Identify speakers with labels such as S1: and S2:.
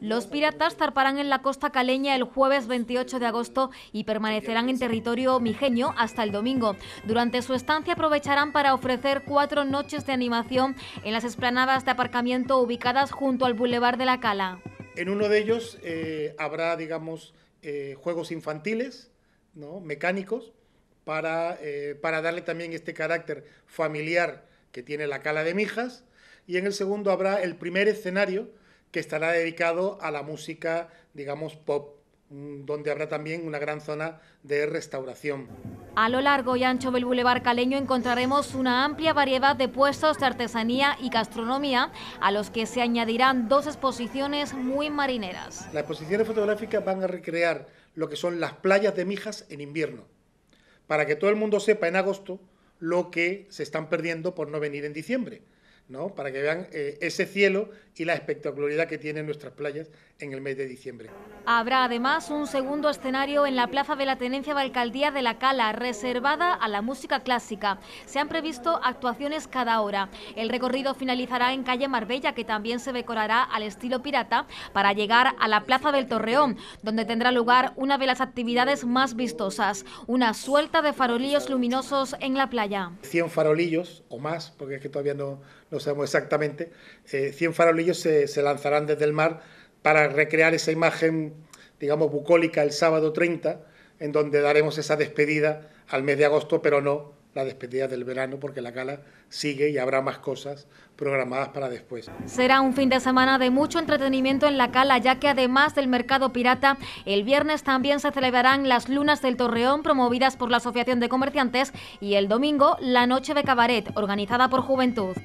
S1: Los piratas zarparán en la costa caleña el jueves 28 de agosto y permanecerán en territorio mijeño hasta el domingo. Durante su estancia aprovecharán para ofrecer cuatro noches de animación en las esplanadas de aparcamiento ubicadas junto al Boulevard de la Cala.
S2: En uno de ellos eh, habrá, digamos, eh, juegos infantiles, ¿no? mecánicos, para, eh, para darle también este carácter familiar que tiene la Cala de Mijas. Y en el segundo habrá el primer escenario, que estará dedicado a la música, digamos, pop, mm, donde habrá también una gran zona de restauración.
S1: A lo largo y ancho del bulevar Caleño encontraremos una amplia variedad de puestos de artesanía y gastronomía, a los que se añadirán dos exposiciones muy marineras.
S2: Las exposiciones fotográficas van a recrear lo que son las playas de Mijas en invierno, para que todo el mundo sepa en agosto lo que se están perdiendo por no venir en diciembre. Para que vean eh, ese cielo y la espectacularidad que tienen nuestras playas en el mes de diciembre.
S1: Habrá además un segundo escenario en la plaza de la Tenencia de Alcaldía de La Cala, reservada a la música clásica. Se han previsto actuaciones cada hora. El recorrido finalizará en calle Marbella, que también se decorará al estilo pirata, para llegar a la plaza del Torreón, donde tendrá lugar una de las actividades más vistosas, una suelta de farolillos luminosos en la playa.
S2: 100 farolillos o más, porque es que todavía no sabemos exactamente, 100 eh, farolillos se, lanzarán desde el mar para recrear esa imagen, digamos, bucólica el sábado 30, en donde daremos esa despedida al mes de agosto, pero no la despedida del verano, porque la gala sigue y habrá más cosas programadas para después.
S1: Será un fin de semana de mucho entretenimiento en la cala... ya que además del mercado pirata, el viernes también se celebrarán las lunas del Torreón promovidas por la Asociación de Comerciantes y el domingo la noche de cabaret organizada por Juventud.